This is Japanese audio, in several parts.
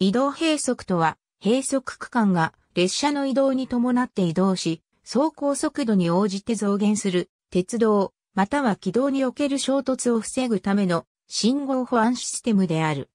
移動閉塞とは、閉塞区間が列車の移動に伴って移動し、走行速度に応じて増減する鉄道、または軌道における衝突を防ぐための信号保安システムである。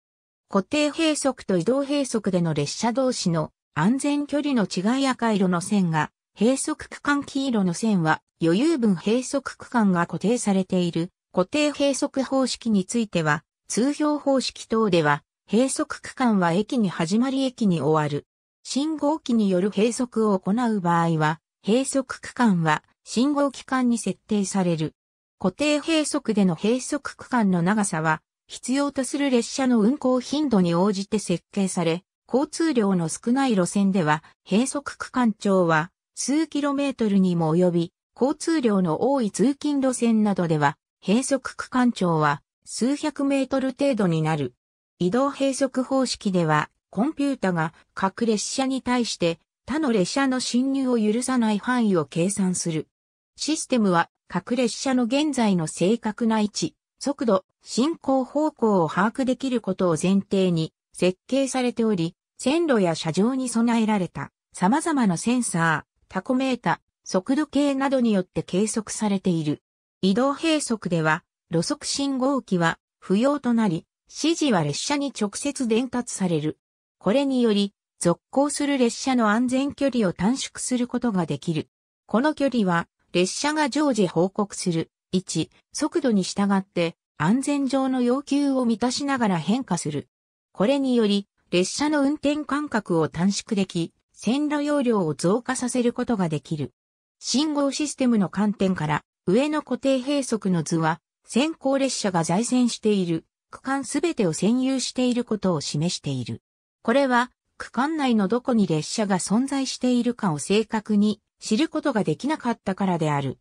固定閉塞と移動閉塞での列車同士の安全距離の違い赤色の線が、閉塞区間黄色の線は余裕分閉塞区間が固定されている固定閉塞方式については、通標方式等では閉塞区間は駅に始まり駅に終わる。信号機による閉塞を行う場合は、閉塞区間は信号機間に設定される。固定閉塞での閉塞区間の長さは、必要とする列車の運行頻度に応じて設計され、交通量の少ない路線では、閉塞区間長は数キロメートルにも及び、交通量の多い通勤路線などでは、閉塞区間長は数百メートル程度になる。移動閉塞方式では、コンピュータが各列車に対して他の列車の進入を許さない範囲を計算する。システムは各列車の現在の正確な位置、速度、進行方向を把握できることを前提に設計されており、線路や車上に備えられた様々なセンサー、タコメータ、速度計などによって計測されている。移動閉塞では、路側信号機は不要となり、指示は列車に直接伝達される。これにより、続行する列車の安全距離を短縮することができる。この距離は、列車が常時報告する、位置、速度に従って、安全上の要求を満たしながら変化する。これにより、列車の運転間隔を短縮でき、線路容量を増加させることができる。信号システムの観点から、上の固定閉塞の図は、先行列車が在線している区間すべてを占有していることを示している。これは、区間内のどこに列車が存在しているかを正確に知ることができなかったからである。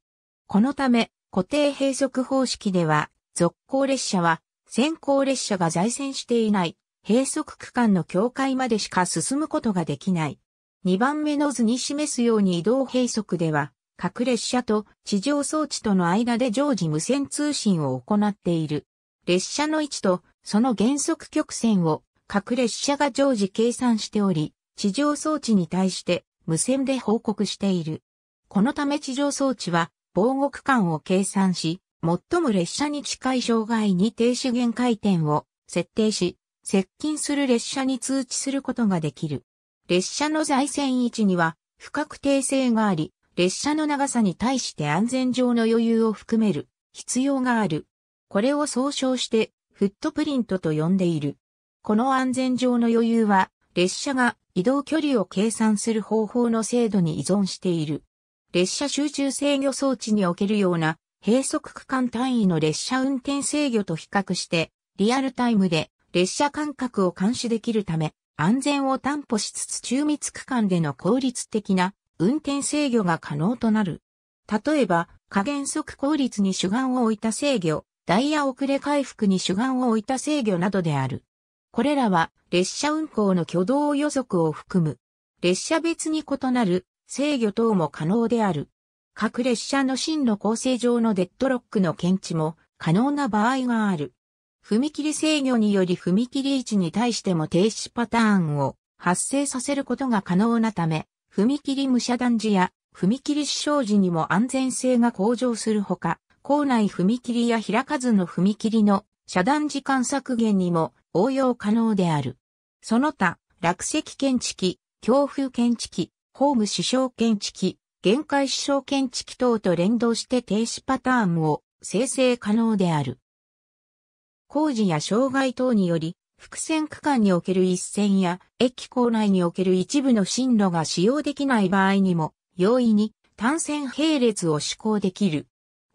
このため、固定閉塞方式では、続行列車は、先行列車が在線していない、閉塞区間の境界までしか進むことができない。2番目の図に示すように移動閉塞では、各列車と地上装置との間で常時無線通信を行っている。列車の位置とその原則曲線を各列車が常時計算しており、地上装置に対して無線で報告している。このため地上装置は防護区間を計算し、最も列車に近い障害に停止限回転を設定し、接近する列車に通知することができる。列車の在線位置には不確定性があり、列車の長さに対して安全上の余裕を含める必要がある。これを総称して、フットプリントと呼んでいる。この安全上の余裕は、列車が移動距離を計算する方法の精度に依存している。列車集中制御装置におけるような閉塞区間単位の列車運転制御と比較して、リアルタイムで列車間隔を監視できるため、安全を担保しつつ中密区間での効率的な運転制御が可能となる。例えば、加減速効率に主眼を置いた制御、ダイヤ遅れ回復に主眼を置いた制御などである。これらは列車運行の挙動予測を含む、列車別に異なる制御等も可能である。各列車の進路構成上のデッドロックの検知も可能な場合がある。踏切制御により踏切位置に対しても停止パターンを発生させることが可能なため、踏切無遮断時や踏切死傷時にも安全性が向上するほか、校内踏切や開かずの踏切の遮断時間削減にも応用可能である。その他、落石検知器、強風検知器、ホーム支障検知器、限界支障検知器等と連動して停止パターンを生成可能である。工事や障害等により、複線区間における一線や駅構内における一部の進路が使用できない場合にも、容易に単線並列を施行できる。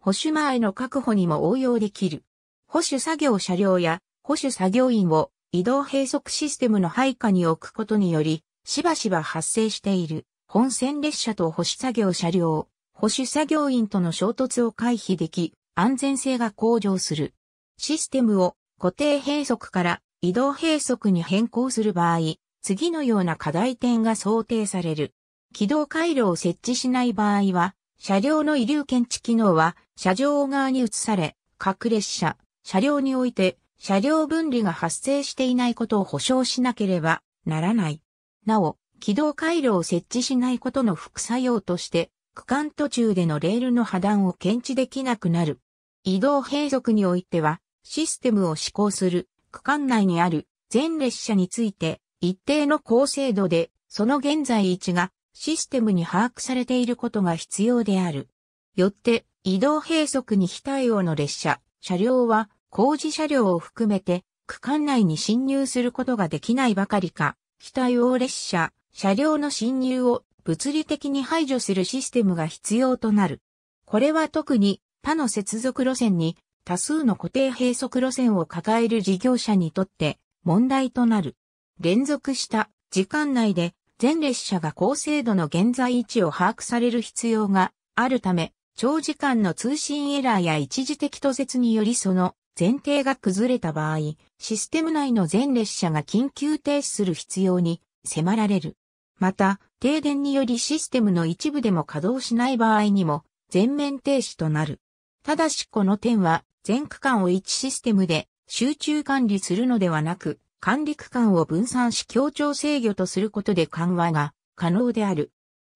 保守前の確保にも応用できる。保守作業車両や保守作業員を移動閉塞システムの配下に置くことにより、しばしば発生している本線列車と保守作業車両、保守作業員との衝突を回避でき、安全性が向上する。システムを固定閉塞から移動閉塞に変更する場合、次のような課題点が想定される。軌道回路を設置しない場合は、車両の遺留検知機能は、車上側に移され、各列車、車両において、車両分離が発生していないことを保証しなければならない。なお、軌道回路を設置しないことの副作用として、区間途中でのレールの破断を検知できなくなる。移動閉塞においては、システムを施行する区間内にある全列車について、一定の高精度で、その現在位置がシステムに把握されていることが必要である。よって、移動閉塞に非対応の列車、車両は工事車両を含めて区間内に侵入することができないばかりか、非対応列車、車両の侵入を物理的に排除するシステムが必要となる。これは特に他の接続路線に多数の固定閉塞路線を抱える事業者にとって問題となる。連続した時間内で全列車が高精度の現在位置を把握される必要があるため、長時間の通信エラーや一時的途絶によりその前提が崩れた場合、システム内の全列車が緊急停止する必要に迫られる。また、停電によりシステムの一部でも稼働しない場合にも全面停止となる。ただしこの点は全区間を1システムで集中管理するのではなく、管理区間を分散し協調制御とすることで緩和が可能である。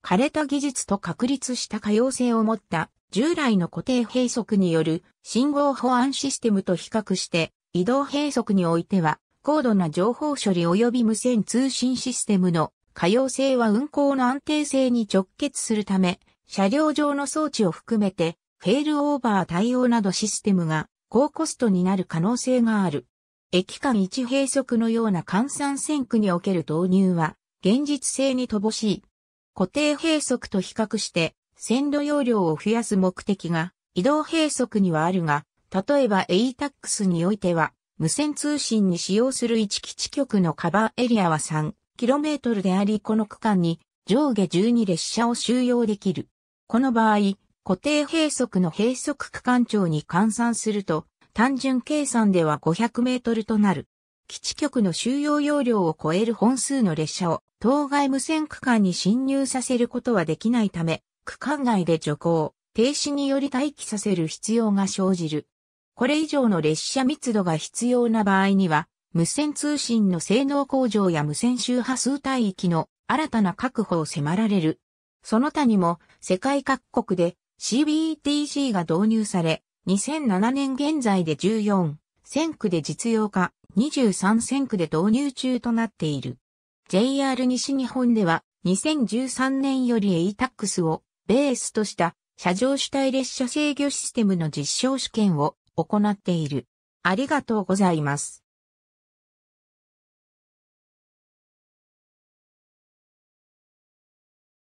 枯れた技術と確立した可用性を持った従来の固定閉塞による信号保安システムと比較して移動閉塞においては高度な情報処理及び無線通信システムの可用性は運行の安定性に直結するため車両上の装置を含めてフェールオーバー対応などシステムが高コストになる可能性がある。駅間一閉塞のような換算線区における導入は、現実性に乏しい。固定閉塞と比較して、線路容量を増やす目的が、移動閉塞にはあるが、例えば ATAX においては、無線通信に使用する1基地局のカバーエリアは 3km であり、この区間に上下12列車を収容できる。この場合、固定閉塞の閉塞区間長に換算すると、単純計算では500メートルとなる。基地局の収容容量を超える本数の列車を当該無線区間に侵入させることはできないため、区間外で徐行、停止により待機させる必要が生じる。これ以上の列車密度が必要な場合には、無線通信の性能向上や無線周波数帯域の新たな確保を迫られる。その他にも世界各国で CBTC が導入され、2007年現在で14、線区で実用化、23線区で導入中となっている。JR 西日本では2013年より ATAX をベースとした車上主体列車制御システムの実証試験を行っている。ありがとうございます。